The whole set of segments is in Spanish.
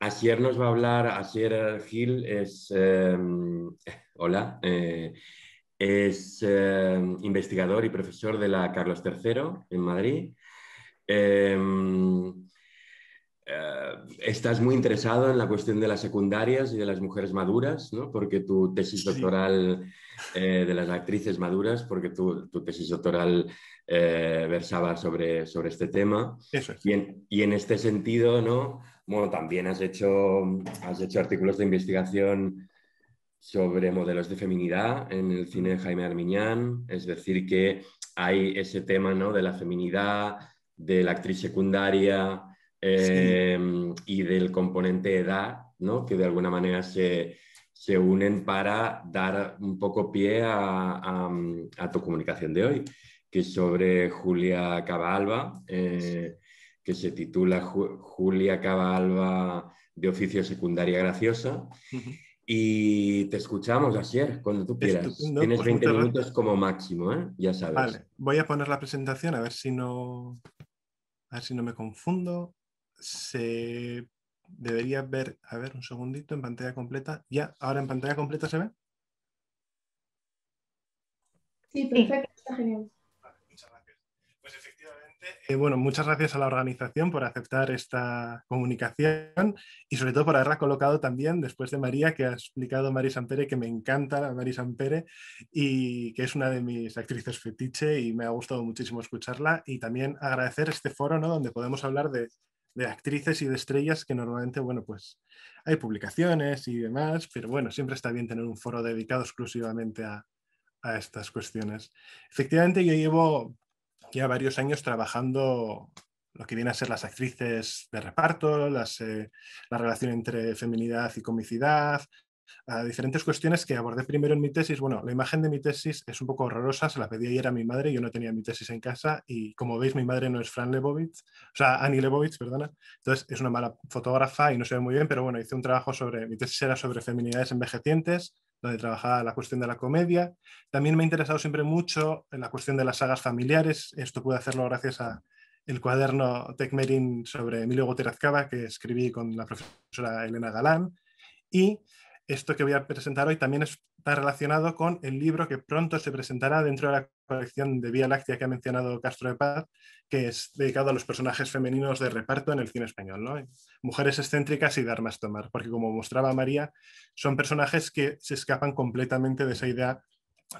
Asier nos va a hablar, Asier eh, Gil es, em, hola, eh, es em, investigador y profesor de la Carlos III en Madrid. Em, eh, estás muy interesado en la cuestión de las secundarias y de las mujeres maduras, ¿no? porque tu tesis doctoral de las actrices maduras, porque tu, tesis doctoral versaba sobre, este tema. y en este sentido, ¿no? Bueno, también has hecho, has hecho artículos de investigación sobre modelos de feminidad en el cine de Jaime Armiñán, es decir, que hay ese tema ¿no? de la feminidad, de la actriz secundaria em, y del componente edad, que de alguna manera se, se unen para dar un poco pie a, a, tu comunicación de hoy, que es sobre Julia Cabalba. Eh, que se titula Julia Cabalba de oficio secundaria graciosa. Y te escuchamos, ayer cuando tú quieras. Tienes 20 pues minutos como máximo, ¿eh? ya sabes. Vale, voy a poner la presentación a ver si no, a si no me confundo. Se debería ver, a ver, un segundito en pantalla completa. Ya, ahora en pantalla completa se ve. Sí, perfecto, está genial. Eh, bueno, muchas gracias a la organización por aceptar esta comunicación y sobre todo por haberla colocado también después de María, que ha explicado María Sampere, que me encanta María Sampere y que es una de mis actrices fetiche y me ha gustado muchísimo escucharla y también agradecer este foro ¿no? donde podemos hablar de, actrices y de estrellas que normalmente, bueno, pues hay publicaciones y demás, pero bueno, siempre está bien tener un foro dedicado exclusivamente a, a estas cuestiones. Efectivamente, yo llevo ya varios años trabajando lo que viene a ser las actrices de reparto, eh, la relación entre feminidad y comicidad, diferentes cuestiones que abordé primero en mi tesis. Bueno, la imagen de mi tesis es un poco horrorosa, se la pedí ayer a mi madre, y yo no tenía mi tesis en casa y como veis mi madre no es Fran Lebowitz o sea, Annie Lebowitz, perdona, entonces es una mala fotógrafa y no se ve muy bien, pero bueno, hice un trabajo sobre, mi tesis era sobre feminidades envejecientes, donde trabajaba la cuestión de la comedia. También me ha interesado siempre mucho en la cuestión de las sagas familiares. Esto pude hacerlo gracias a el cuaderno Tecmerin sobre Emilio Caba que escribí con la profesora Elena Galán. Y esto que voy a presentar hoy también es está relacionado con el libro que pronto se presentará dentro de la colección de Vía Láctea que ha mencionado Castro de Paz, que es dedicado a los personajes femeninos de reparto en el cine español, ¿no? Mujeres excéntricas y de armas tomar, porque como mostraba María, son personajes que se escapan completamente de esa idea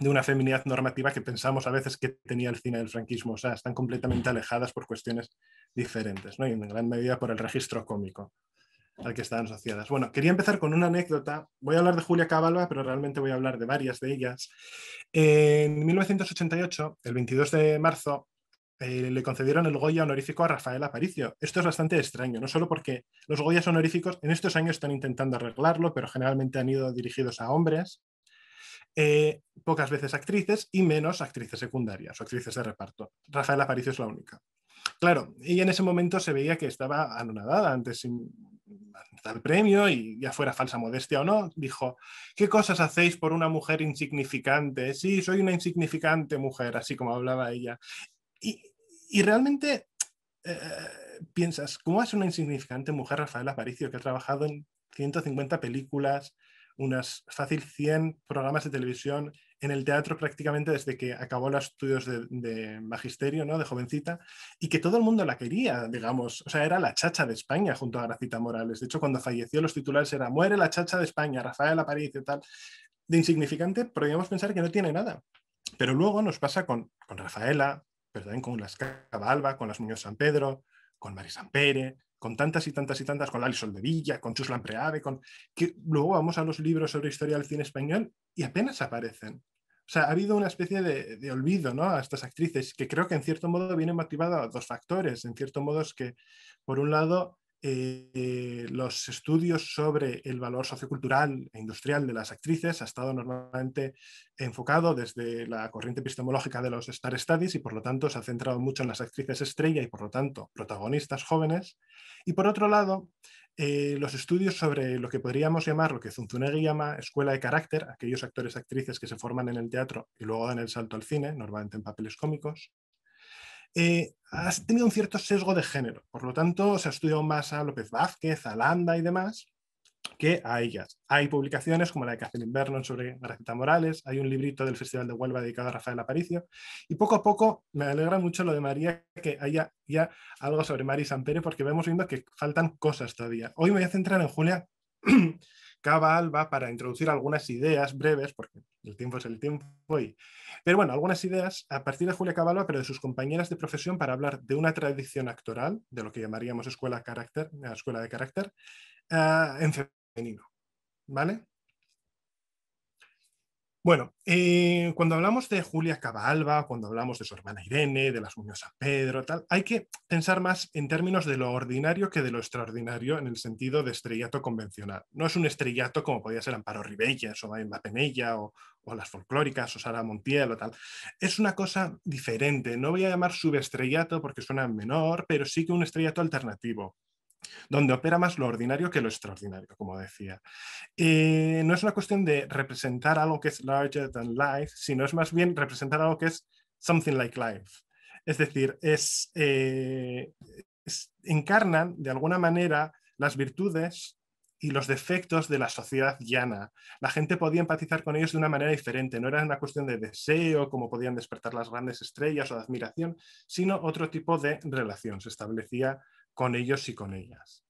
de una feminidad normativa que pensamos a veces que tenía el cine del franquismo, o sea, están completamente alejadas por cuestiones diferentes, ¿no? Y en gran medida por el registro cómico al que están asociadas. Bueno, quería empezar con una anécdota. Voy a hablar de Julia Cabalba, pero realmente voy a hablar de varias de ellas. En 1988, el 22 de marzo, eh, le concedieron el Goya honorífico a Rafael Aparicio. Esto es bastante extraño, no solo porque los Goyas honoríficos en estos años están intentando arreglarlo, pero generalmente han ido dirigidos a hombres, eh, pocas veces actrices y menos actrices secundarias o actrices de reparto. Rafael Aparicio es la única. Claro, ella en ese momento se veía que estaba anonadada antes sin premio y ya fuera falsa modestia o no, dijo, ¿qué cosas hacéis por una mujer insignificante? Sí, soy una insignificante mujer, así como hablaba ella. Y, realmente eh, piensas, ¿cómo es una insignificante mujer Rafael Aparicio que ha trabajado en 150 películas, unas fácil 100 programas de televisión, en el teatro prácticamente desde que acabó los estudios de, magisterio, ¿no? De jovencita, y que todo el mundo la quería, digamos. O sea, era la chacha de España junto a Gracita Morales. De hecho, cuando falleció, los titulares era Muere la chacha de España, Rafaela Rafael y tal. De insignificante, podríamos pensar que no tiene nada. Pero luego nos pasa con, Rafaela, pero también con las Cabalba, con las Muñoz San Pedro, con Mari San Pérez, con tantas y tantas y tantas, con Alison de Villa, con Chus Preave, con... que luego vamos a los libros sobre historia del cine español y apenas aparecen. O sea, ha habido una especie de, olvido ¿no? a estas actrices, que creo que en cierto modo viene motivado a dos factores. En cierto modo es que, por un lado, eh, los estudios sobre el valor sociocultural e industrial de las actrices ha estado normalmente enfocado desde la corriente epistemológica de los Star Studies y por lo tanto se ha centrado mucho en las actrices estrella y por lo tanto protagonistas jóvenes. Y por otro lado, eh, los estudios sobre lo que podríamos llamar, lo que Zunzunegui llama escuela de carácter, aquellos actores actrices que se forman en el teatro y luego dan el salto al cine, normalmente en papeles cómicos, eh, has tenido un cierto sesgo de género. Por lo tanto, se ha estudiado más a López Vázquez, a Landa y demás que a ellas. Hay publicaciones como la de Catherine Vernon sobre receta Morales, hay un librito del Festival de Huelva dedicado a Rafael Aparicio, y poco a poco me alegra mucho lo de María, que haya ya algo sobre Mari Pérez porque vemos viendo que faltan cosas todavía. Hoy me voy a centrar en Julia Alba para introducir algunas ideas breves, porque el tiempo es el tiempo, y... pero bueno, algunas ideas a partir de Julia Cabalba, pero de sus compañeras de profesión para hablar de una tradición actoral, de lo que llamaríamos escuela, carácter, escuela de carácter, ah, en femenino. ¿Vale? Bueno, eh, cuando hablamos de Julia Cabalba, cuando hablamos de su hermana Irene, de las Muñoz Pedro, tal, hay que pensar más en términos de lo ordinario que de lo extraordinario en el sentido de estrellato convencional. No es un estrellato como podía ser Amparo Ribellas o Emma Penella o, o las folclóricas o Sara Montiel o tal. Es una cosa diferente. No voy a llamar subestrellato porque suena menor, pero sí que un estrellato alternativo donde opera más lo ordinario que lo extraordinario, como decía. Eh, no es una cuestión de representar algo que es larger than life, sino es más bien representar algo que es something like life. Es decir, eh, encarnan de alguna manera las virtudes y los defectos de la sociedad llana. La gente podía empatizar con ellos de una manera diferente, no era una cuestión de deseo, como podían despertar las grandes estrellas o de admiración, sino otro tipo de relación. Se establecía con ellos y con ellas.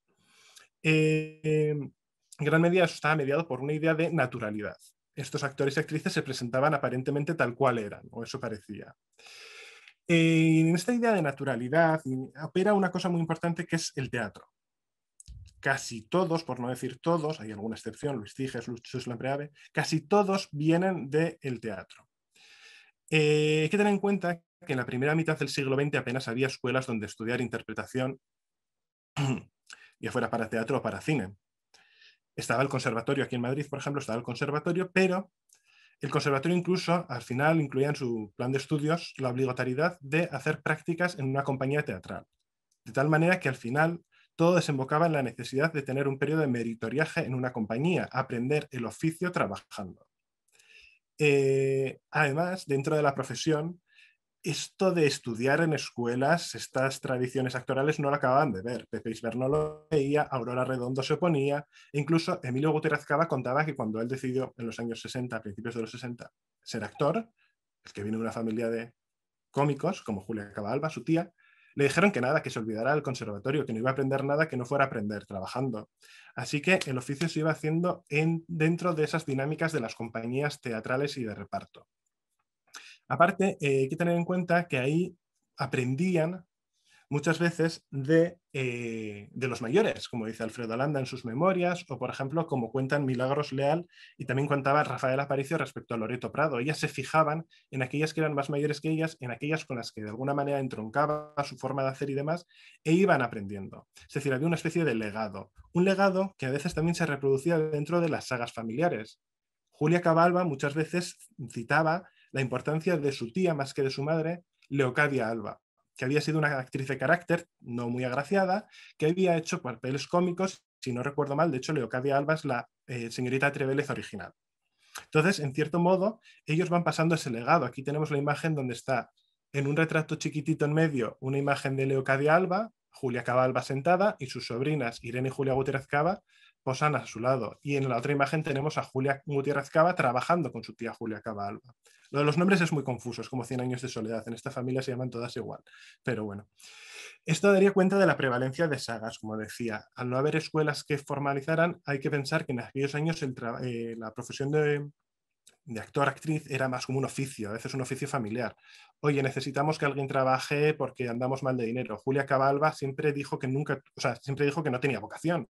Eh, en gran medida eso estaba mediado por una idea de naturalidad. Estos actores y actrices se presentaban aparentemente tal cual eran, o eso parecía. Eh, en esta idea de naturalidad opera una cosa muy importante que es el teatro. Casi todos, por no decir todos, hay alguna excepción, Luis Tiges, Luis Lampreave, casi todos vienen del teatro. Eh, hay que tener en cuenta que en la primera mitad del siglo XX apenas había escuelas donde estudiar interpretación ya fuera para teatro o para cine. Estaba el conservatorio aquí en Madrid, por ejemplo, estaba el conservatorio, pero el conservatorio incluso al final incluía en su plan de estudios la obligatoriedad de hacer prácticas en una compañía teatral. De tal manera que al final todo desembocaba en la necesidad de tener un periodo de meritoriaje en una compañía, aprender el oficio trabajando. Eh, además, dentro de la profesión, esto de estudiar en escuelas estas tradiciones actorales no lo acababan de ver. Pepe Isber no lo veía, Aurora Redondo se oponía, e incluso Emilio Gutiérrez Cava contaba que cuando él decidió en los años 60, a principios de los 60, ser actor, el que viene de una familia de cómicos, como Julia Cabalba, su tía, le dijeron que nada, que se olvidara del conservatorio, que no iba a aprender nada que no fuera a aprender trabajando. Así que el oficio se iba haciendo dentro de esas dinámicas de las compañías teatrales y de reparto. Aparte, eh, hay que tener en cuenta que ahí aprendían muchas veces de, eh, los mayores, como dice Alfredo Alanda en sus memorias, o por ejemplo, como cuentan Milagros Leal y también contaba Rafael Aparicio respecto a Loreto Prado. Ellas se fijaban en aquellas que eran más mayores que ellas, en aquellas con las que de alguna manera entroncaba su forma de hacer y demás, e iban aprendiendo. Es decir, había una especie de legado, un legado que a veces también se reproducía dentro de las sagas familiares. Julia Cabalba muchas veces citaba la importancia de su tía más que de su madre, Leocadia Alba, que había sido una actriz de carácter no muy agraciada, que había hecho papeles cómicos, si no recuerdo mal, de hecho Leocadia Alba es la eh, señorita Trevelez original. Entonces, en cierto modo, ellos van pasando ese legado. Aquí tenemos la imagen donde está en un retrato chiquitito en medio una imagen de Leocadia Alba, Julia Cabalba sentada y sus sobrinas Irene y Julia Gutiérrez Cava Posana a su lado. Y en la otra imagen tenemos a Julia Gutiérrez Cava trabajando con su tía Julia Cava Alba. Lo de los nombres es muy confuso, es como 100 años de soledad. En esta familia se llaman todas igual, pero bueno. Esto daría cuenta de la prevalencia de sagas, como decía. Al no haber escuelas que formalizaran, hay que pensar que en aquellos años eh, la profesión de de actor, actriz, era más como un oficio, a veces un oficio familiar. Oye, necesitamos que alguien trabaje porque andamos mal de dinero. Julia Cabalba siempre dijo que nunca, o sea, siempre dijo que no tenía vocación.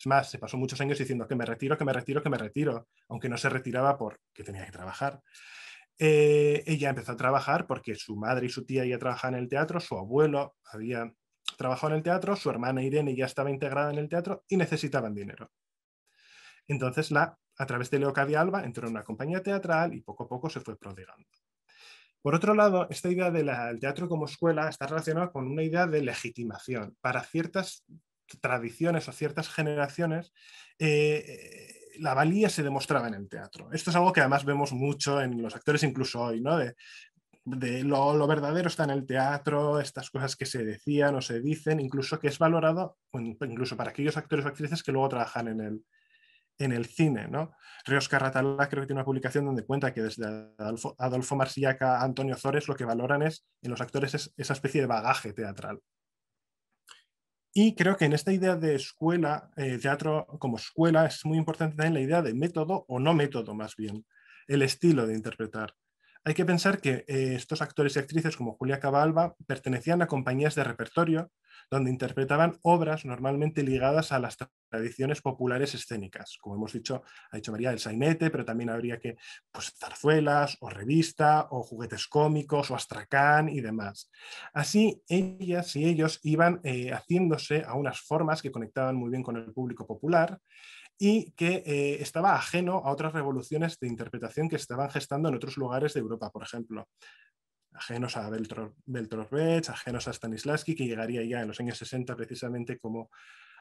Es más, se pasó muchos años diciendo que me retiro, que me retiro, que me retiro, aunque no se retiraba porque tenía que trabajar. Eh, ella empezó a trabajar porque su madre y su tía ya trabajaban en el teatro, su abuelo había trabajado en el teatro, su hermana Irene ya estaba integrada en el teatro y necesitaban dinero. Entonces la a través de Leocadia Alba entró en una compañía teatral y poco a poco se fue prodigando. Por otro lado, esta idea del teatro como escuela está relacionada con una idea de legitimación. Para ciertas tradiciones o ciertas generaciones, eh, la valía se demostraba en el teatro. Esto es algo que además vemos mucho en los actores, incluso hoy, ¿no? De, lo, verdadero está en el teatro, estas cosas que se decían o se dicen, incluso que es valorado, incluso para aquellos actores o actrices que luego trabajan en el, en el cine. ¿no? Ríos Carratalá creo que tiene una publicación donde cuenta que desde Adolfo, Adolfo Marsillaca a Antonio Zores lo que valoran es en los actores esa especie de bagaje teatral. Y creo que en esta idea de escuela, eh, teatro como escuela, es muy importante también la idea de método o no método más bien, el estilo de interpretar. Hay que pensar que eh, estos actores y actrices como Julia Cabalba pertenecían a compañías de repertorio donde interpretaban obras normalmente ligadas a las tradiciones populares escénicas. Como hemos dicho, ha dicho María, del sainete, pero también habría que pues, zarzuelas o revista o juguetes cómicos o astracán y demás. Así ellas y ellos iban eh, haciéndose a unas formas que conectaban muy bien con el público popular y que eh, estaba ajeno a otras revoluciones de interpretación que estaban gestando en otros lugares de Europa, por ejemplo, ajenos a Beltrovich, ajenos a Stanislavski, que llegaría ya en los años 60 precisamente como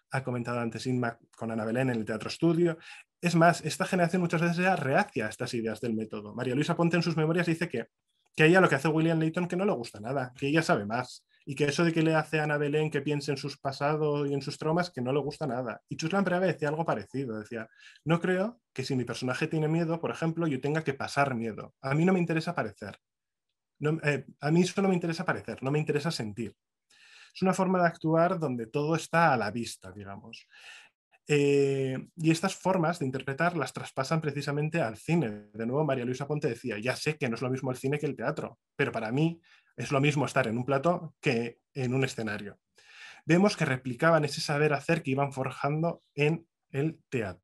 ha comentado antes Inma con Ana Belén en el Teatro Estudio. Es más, esta generación muchas veces era a estas ideas del método. María Luisa Ponte en sus memorias dice que, que ella lo que hace William Leighton que no le gusta nada, que ella sabe más, y que eso de que le hace a Ana Belén que piense en sus pasados y en sus traumas, que no le gusta nada. Y Chuslan Preave decía algo parecido, decía, no creo que si mi personaje tiene miedo, por ejemplo, yo tenga que pasar miedo. A mí no me interesa parecer. Eh, a mí solo me interesa parecer, no me interesa sentir. Es una forma de actuar donde todo está a la vista, digamos. Eh, y estas formas de interpretar las traspasan precisamente al cine. De nuevo, María Luisa Ponte decía, ya sé que no es lo mismo el cine que el teatro, pero para mí es lo mismo estar en un plato que en un escenario. Vemos que replicaban ese saber hacer que iban forjando en el teatro.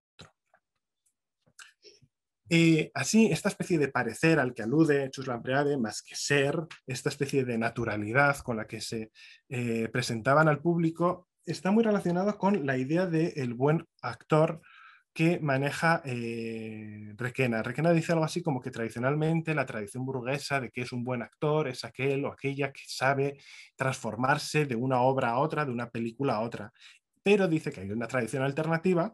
así, esta especie de parecer al que alude Chus Lampreade, más que ser, esta especie de naturalidad con la que se eh, presentaban al público, está muy relacionado con la idea del buen actor que maneja eh, Requena. Requena dice algo así como que tradicionalmente la tradición burguesa de que es un buen actor es aquel o aquella que sabe transformarse de una obra a otra, de una película a otra. Pero dice que hay una tradición alternativa,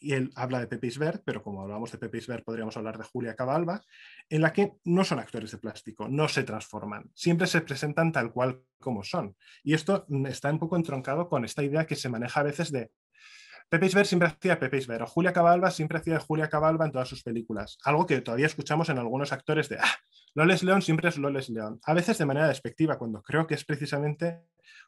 y él habla de Pepe Isbert, pero como hablamos de Pepe Isbert podríamos hablar de Julia Cabalba, en la que no son actores de plástico, no se transforman, siempre se presentan tal cual como son. Y esto está un poco entroncado con esta idea que se maneja a veces de Pepe Isber siempre hacía Pepe Isber, o Julia Cabalba siempre hacía Julia Cabalba en todas sus películas, algo que todavía escuchamos en algunos actores de, ah, Loles León siempre es Loles León, a veces de manera despectiva, cuando creo que es precisamente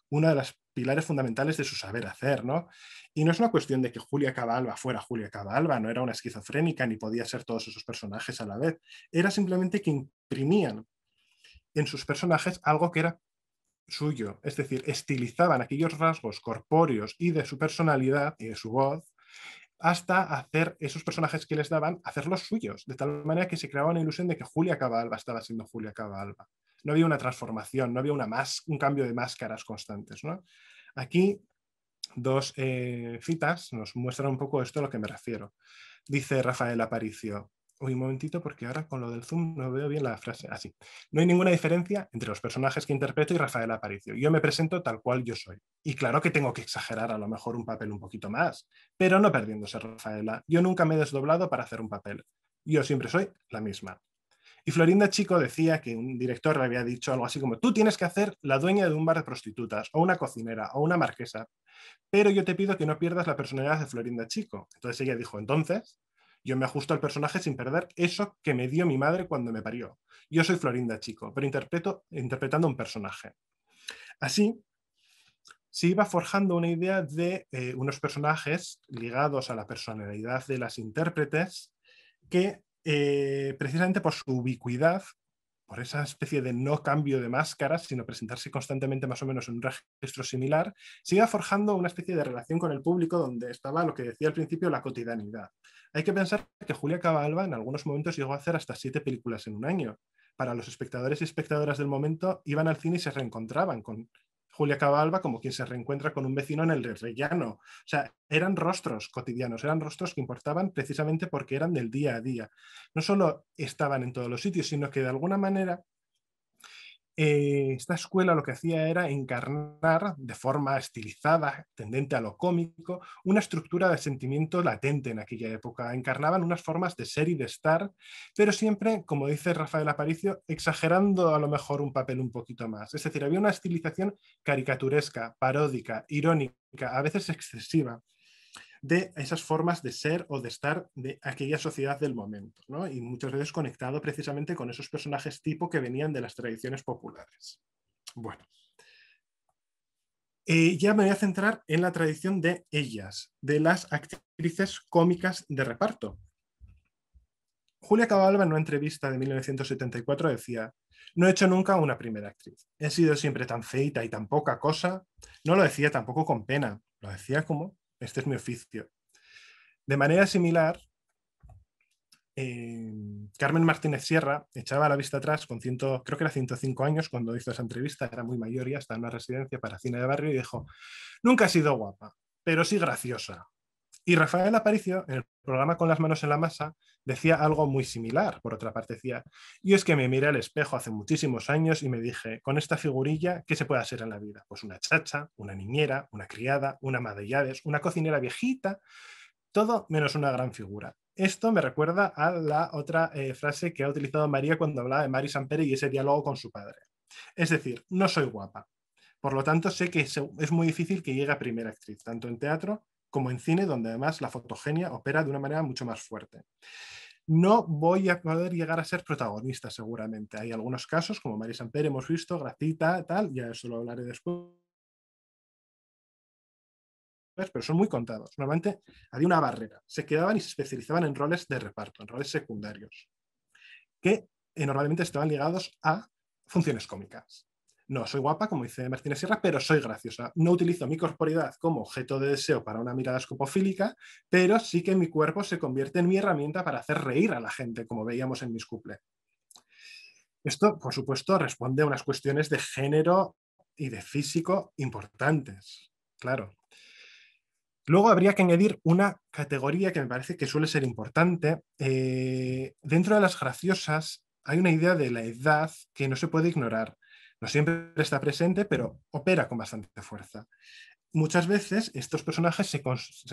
una de las pilares fundamentales de su saber hacer, ¿no? Y no es una cuestión de que Julia Cabalba fuera Julia Cabalba, no era una esquizofrénica ni podía ser todos esos personajes a la vez, era simplemente que imprimían en sus personajes algo que era suyo, es decir, estilizaban aquellos rasgos corpóreos y de su personalidad y de su voz hasta hacer esos personajes que les daban, hacerlos suyos, de tal manera que se creaba una ilusión de que Julia Cabalba estaba siendo Julia Cabalba. No había una transformación, no había una más, un cambio de máscaras constantes. Aquí dos eh, citas nos muestran un poco esto a lo que me refiero. Dice Rafael Aparicio, Uy, un momentito, porque ahora con lo del Zoom no veo bien la frase. Así. Ah, no hay ninguna diferencia entre los personajes que interpreto y Rafaela Aparicio. Yo me presento tal cual yo soy. Y claro que tengo que exagerar a lo mejor un papel un poquito más, pero no perdiéndose Rafaela. Yo nunca me he desdoblado para hacer un papel. Yo siempre soy la misma. Y Florinda Chico decía que un director le había dicho algo así como, tú tienes que hacer la dueña de un bar de prostitutas, o una cocinera, o una marquesa, pero yo te pido que no pierdas la personalidad de Florinda Chico. Entonces ella dijo, entonces, yo me ajusto al personaje sin perder eso que me dio mi madre cuando me parió. Yo soy Florinda Chico, pero interpreto, interpretando un personaje. Así, se iba forjando una idea de eh, unos personajes ligados a la personalidad de las intérpretes que eh, precisamente por su ubicuidad por esa especie de no cambio de máscaras, sino presentarse constantemente más o menos en un registro similar, siga forjando una especie de relación con el público donde estaba lo que decía al principio, la cotidianidad. Hay que pensar que Julia Cabalba en algunos momentos llegó a hacer hasta siete películas en un año. Para los espectadores y espectadoras del momento, iban al cine y se reencontraban con Julia Cabalba como quien se reencuentra con un vecino en el rellano. O sea, eran rostros cotidianos, eran rostros que importaban precisamente porque eran del día a día. No solo estaban en todos los sitios, sino que de alguna manera eh, esta escuela lo que hacía era encarnar de forma estilizada, tendente a lo cómico, una estructura de sentimiento latente en aquella época. Encarnaban unas formas de ser y de estar, pero siempre, como dice Rafael Aparicio, exagerando a lo mejor un papel un poquito más. Es decir, había una estilización caricaturesca, paródica, irónica, a veces excesiva de esas formas de ser o de estar de aquella sociedad del momento, ¿no? y muchas veces conectado precisamente con esos personajes tipo que venían de las tradiciones populares. Bueno, eh, ya me voy a centrar en la tradición de ellas, de las actrices cómicas de reparto. Julia Cabalba en una entrevista de 1974 decía, no he hecho nunca una primera actriz. He sido siempre tan feita y tan poca cosa. No lo decía tampoco con pena, lo decía como este es mi oficio. De manera similar, eh, Carmen Martínez Sierra echaba la vista atrás con ciento, creo que era 105 años cuando hizo esa entrevista, era muy mayor y hasta en una residencia para cine de barrio y dijo, nunca he sido guapa, pero sí graciosa. Y Rafael Aparicio, en el programa Con las manos en la masa, decía algo muy similar, por otra parte decía, y es que me miré al espejo hace muchísimos años y me dije, con esta figurilla, ¿qué se puede hacer en la vida? Pues una chacha, una niñera, una criada, una madre llaves, una cocinera viejita, todo menos una gran figura. Esto me recuerda a la otra eh, frase que ha utilizado María cuando hablaba de Mari Sampere y ese diálogo con su padre. Es decir, no soy guapa. Por lo tanto, sé que es muy difícil que llegue a primera actriz, tanto en teatro como en cine, donde además la fotogenia opera de una manera mucho más fuerte. No voy a poder llegar a ser protagonista, seguramente. Hay algunos casos, como María Samper, hemos visto, Gracita, tal, ya eso lo hablaré después. Pero son muy contados. Normalmente había una barrera. Se quedaban y se especializaban en roles de reparto, en roles secundarios, que eh, normalmente estaban ligados a funciones cómicas. No, soy guapa, como dice Martínez Sierra, pero soy graciosa. No utilizo mi corporidad como objeto de deseo para una mirada escopofílica, pero sí que mi cuerpo se convierte en mi herramienta para hacer reír a la gente, como veíamos en mis cuple. Esto, por supuesto, responde a unas cuestiones de género y de físico importantes, claro. Luego habría que añadir una categoría que me parece que suele ser importante. Eh, dentro de las graciosas hay una idea de la edad que no se puede ignorar. No siempre está presente, pero opera con bastante fuerza. Muchas veces estos personajes se,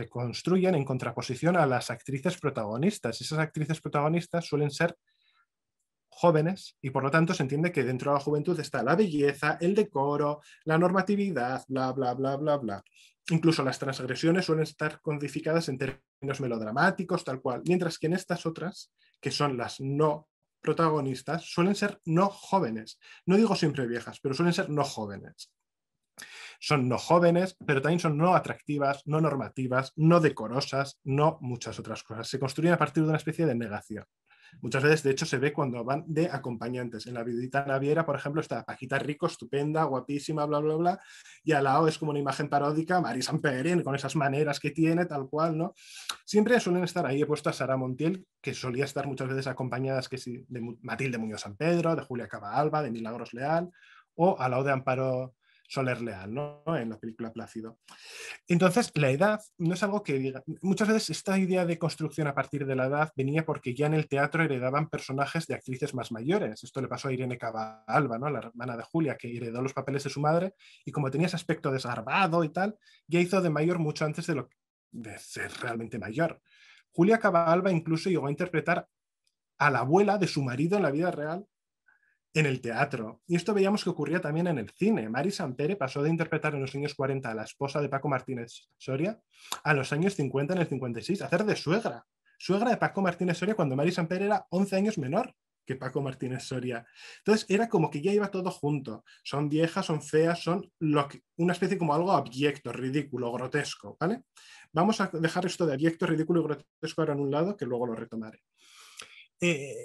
construyen en contraposición a las actrices protagonistas. Esas actrices protagonistas suelen ser jóvenes y por lo tanto se entiende que dentro de la juventud está la belleza, el decoro, la normatividad, bla, bla, bla, bla, bla. Incluso las transgresiones suelen estar codificadas en términos melodramáticos, tal cual, mientras que en estas otras, que son las no protagonistas suelen ser no jóvenes. No digo siempre viejas, pero suelen ser no jóvenes. Son no jóvenes, pero también son no atractivas, no normativas, no decorosas, no muchas otras cosas. Se construyen a partir de una especie de negación. Muchas veces, de hecho, se ve cuando van de acompañantes. En la viudita naviera, por ejemplo, está Pajita Rico, estupenda, guapísima, bla, bla, bla, y al lado es como una imagen paródica, Marisa Perén, con esas maneras que tiene, tal cual, ¿no? Siempre suelen estar ahí, he puesto a Sara Montiel, que solía estar muchas veces acompañadas que sí, de Matilde Muñoz San Pedro, de Julia Cava de Milagros Leal, o al lado de Amparo Soler Leal, ¿no? En la película Plácido. Entonces, la edad no es algo que diga. Muchas veces esta idea de construcción a partir de la edad venía porque ya en el teatro heredaban personajes de actrices más mayores. Esto le pasó a Irene Cabalba, ¿no? La hermana de Julia, que heredó los papeles de su madre y como tenía ese aspecto desarmado y tal, ya hizo de mayor mucho antes de lo de ser realmente mayor. Julia Cabalba incluso llegó a interpretar a la abuela de su marido en la vida real en el teatro. Y esto veíamos que ocurría también en el cine. Mari Sampere pasó de interpretar en los años 40 a la esposa de Paco Martínez Soria a los años 50, en el 56, a hacer de suegra. Suegra de Paco Martínez Soria cuando Mari Sampere era 11 años menor que Paco Martínez Soria. Entonces era como que ya iba todo junto. Son viejas, son feas, son una especie como algo abyecto, ridículo, grotesco, ¿vale? Vamos a dejar esto de abyecto, ridículo y grotesco ahora en un lado, que luego lo retomaré. Eh,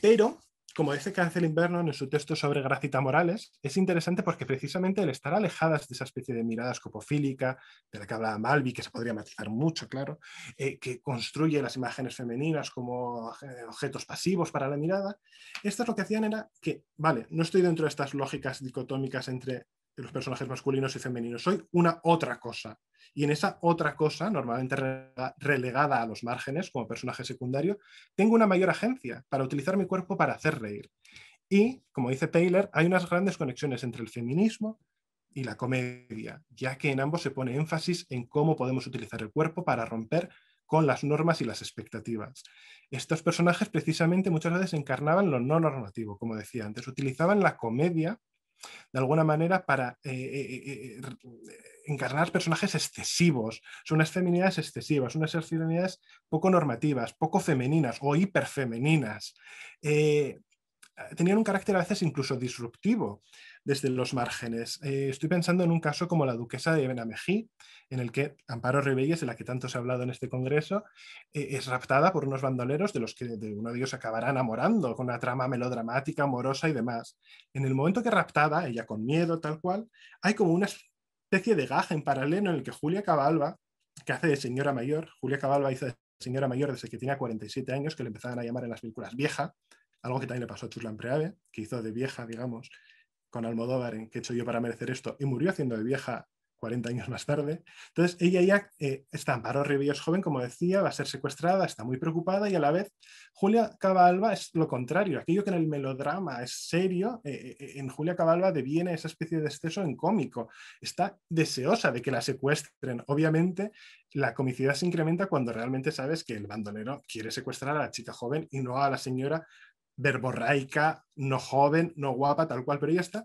pero como dice el Inverno en su texto sobre Gracita Morales, es interesante porque precisamente el estar alejadas de esa especie de mirada escopofílica, de la que hablaba Malvi, que se podría matizar mucho, claro, eh, que construye las imágenes femeninas como eh, objetos pasivos para la mirada, es lo que hacían era que, vale, no estoy dentro de estas lógicas dicotómicas entre de los personajes masculinos y femeninos. Soy una otra cosa. Y en esa otra cosa, normalmente relegada a los márgenes como personaje secundario, tengo una mayor agencia para utilizar mi cuerpo para hacer reír. Y, como dice Taylor, hay unas grandes conexiones entre el feminismo y la comedia, ya que en ambos se pone énfasis en cómo podemos utilizar el cuerpo para romper con las normas y las expectativas. Estos personajes precisamente muchas veces encarnaban lo no normativo, como decía antes, utilizaban la comedia de alguna manera para eh, eh, eh, encarnar personajes excesivos, son unas feminidades excesivas, unas feminidades poco normativas, poco femeninas o hiperfemeninas. tenían un carácter a veces incluso disruptivo desde los márgenes. Eh, estoy pensando en un caso como la duquesa de Benamejí, en el que Amparo Rebelles, de la que tanto se ha hablado en este congreso, eh, es raptada por unos bandoleros de los que de uno de ellos acabará enamorando, con una trama melodramática, amorosa y demás. En el momento que raptada, ella con miedo tal cual, hay como una especie de gaja en paralelo en el que Julia Cabalba, que hace de señora mayor, Julia Cabalba hizo de señora mayor desde que tenía 47 años, que le empezaban a llamar en las películas vieja, algo que también le pasó a Chuslan Preave, que hizo de vieja, digamos, con Almodóvar en qué he hecho yo para merecer esto, y murió haciendo de vieja 40 años más tarde. Entonces, ella ya eh, está Amparo joven, como decía, va a ser secuestrada, está muy preocupada y a la vez Julia Cabalba es lo contrario. Aquello que en el melodrama es serio, eh, eh, en Julia Cabalba deviene esa especie de exceso en cómico. Está deseosa de que la secuestren. Obviamente, la comicidad se incrementa cuando realmente sabes que el bandolero quiere secuestrar a la chica joven y no a la señora verborraica, no joven, no guapa, tal cual, pero ella está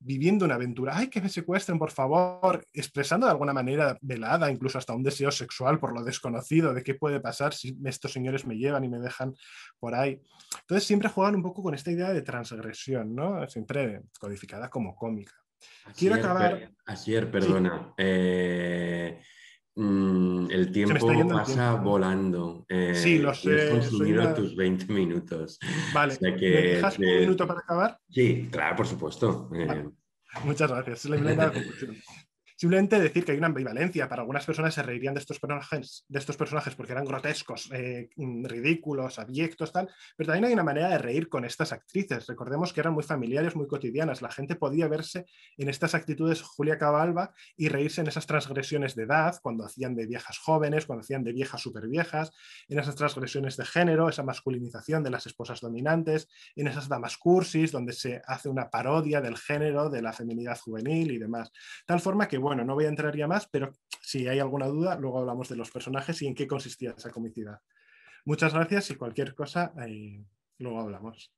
viviendo una aventura. ¡Ay, que me secuestren, por favor! Expresando de alguna manera velada, incluso hasta un deseo sexual por lo desconocido, de qué puede pasar si estos señores me llevan y me dejan por ahí. Entonces siempre juegan un poco con esta idea de transgresión, ¿no? Siempre codificada como cómica. Quiero acabar. ayer perdona. Eh, Mm, el tiempo pasa volando. Eh, sí, lo sé. Has consumido tus 20 minutos. Vale. que, dejas un minuto para acabar? Sí, claro, por supuesto. Eh. Muchas gracias. Es la Simplemente decir que hay una ambivalencia. Para algunas personas se reirían de estos personajes, de estos personajes porque eran grotescos, eh, mm, ridículos, abyectos, tal. Pero también hay una manera de reír con estas actrices. Recordemos que eran muy familiares, muy cotidianas. La gente podía verse en estas actitudes Julia Cabalba y reírse en esas transgresiones de edad, cuando hacían de viejas jóvenes, cuando hacían de viejas súper viejas, en esas transgresiones de género, esa masculinización de las esposas dominantes, en esas damas cursis, donde se hace una parodia del género, de la feminidad juvenil y demás. Tal forma que, bueno, no voy a entrar ya más, pero si hay alguna duda, luego hablamos de los personajes y en qué consistía esa comicidad. Muchas gracias y cualquier cosa, eh, luego hablamos.